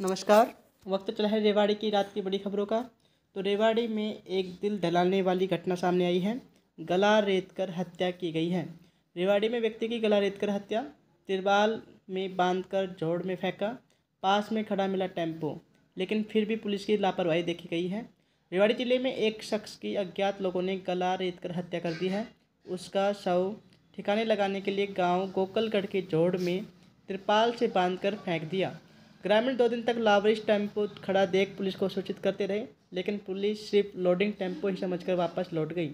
नमस्कार वक्त तो चला है रेवाड़ी की रात की बड़ी खबरों का तो रेवाड़ी में एक दिल ढलाने वाली घटना सामने आई है गला रेत कर हत्या की गई है रेवाड़ी में व्यक्ति की गला रेत कर हत्या तिरबाल में बांध कर जोड़ में फेंका पास में खड़ा मिला टेम्पो लेकिन फिर भी पुलिस की लापरवाही देखी गई है रेवाड़ी जिले में एक शख्स की अज्ञात लोगों ने गला रेत कर हत्या कर दी है उसका शव ठिकाने लगाने के लिए गाँव गोकलगढ़ के जोड़ में तिरपाल से बांधकर फेंक दिया ग्रामीण दो दिन तक लावरिश टेम्पो खड़ा देख पुलिस को सूचित करते रहे लेकिन पुलिस सिर्फ लोडिंग टेम्पो ही समझकर वापस लौट गई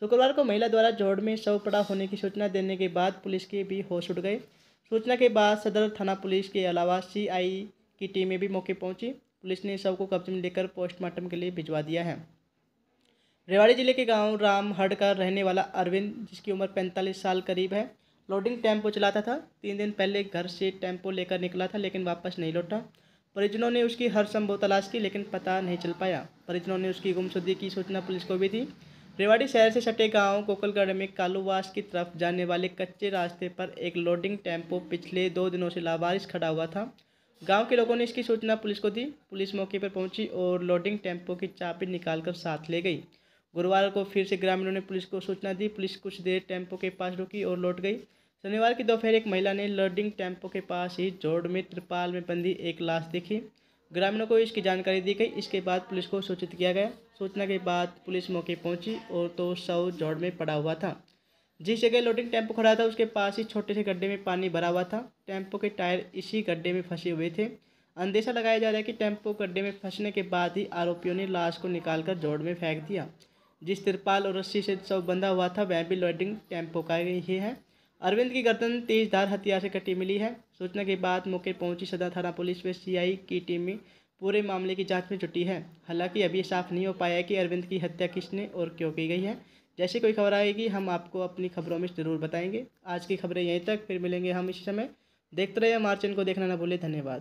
शुक्रवार को महिला द्वारा जोड़ में शव पड़ा होने की सूचना देने के बाद पुलिस के भी होश उठ गए सूचना के बाद सदर थाना पुलिस के अलावा सीआई की टीमें भी मौके पहुंची पुलिस ने शव को कब्जे में लेकर पोस्टमार्टम के लिए भिजवा दिया है रेवाड़ी जिले के गांव रामहड़ का रहने वाला अरविंद जिसकी उम्र पैंतालीस साल करीब है लोडिंग टेम्पो चलाता था तीन दिन पहले घर से टेम्पो लेकर निकला था लेकिन वापस नहीं लौटा परिजनों ने उसकी हर संभव तलाश की लेकिन पता नहीं चल पाया परिजनों ने उसकी गुमशुदी की सूचना पुलिस को भी दी रेवाड़ी शहर से सटे गांव कोकलगढ़ में कालूवास की तरफ जाने वाले कच्चे रास्ते पर एक लोडिंग टेम्पो पिछले दो दिनों से लावारिश खड़ा हुआ था गांव के लोगों ने इसकी सूचना पुलिस को दी पुलिस मौके पर पहुंची और लोडिंग टेम्पो की चापी निकालकर साथ ले गई गुरुवार को फिर से ग्रामीणों ने पुलिस को सूचना दी पुलिस कुछ देर टेम्पो के पास रुकी और लौट गई शनिवार की दोपहर एक महिला ने लर्डिंग टेम्पो के पास ही जोड़ में त्रिपाल में बंदी एक लाश देखी ग्रामीणों को इसकी जानकारी दी गई इसके बाद पुलिस को सूचित किया गया सूचना के बाद पुलिस मौके पहुंची और तो शव जोड़ में पड़ा हुआ था जिस जगह लोडिंग टेम्पो खड़ा था उसके पास ही छोटे से गड्ढे में पानी भरा हुआ था टेम्पो के टायर इसी गड्ढे में फंसे हुए थे अंदेशा लगाया जा रहा है कि टेम्पो गड्ढे में फंसने के बाद ही आरोपियों ने लाश को निकालकर जोड़ में फेंक दिया जिस तिरपाल और रस्सी से सब बंधा हुआ था वह भी लोडिंग टेम्पो का ही है अरविंद की गर्दन तेज धार हथियार से कटी मिली है सूचना के बाद मौके पहुंची सदर थाना पुलिस व सीआई की टीम पूरे मामले की जांच में जुटी है हालांकि अभी साफ नहीं हो पाया है कि अरविंद की हत्या किसने और क्यों की गई है जैसे कोई खबर आएगी हम आपको अपनी खबरों में ज़रूर बताएंगे आज की खबरें यहीं तक फिर मिलेंगे हम इसी समय देखते रहे हमारे चैनल को देखना ना भूलें धन्यवाद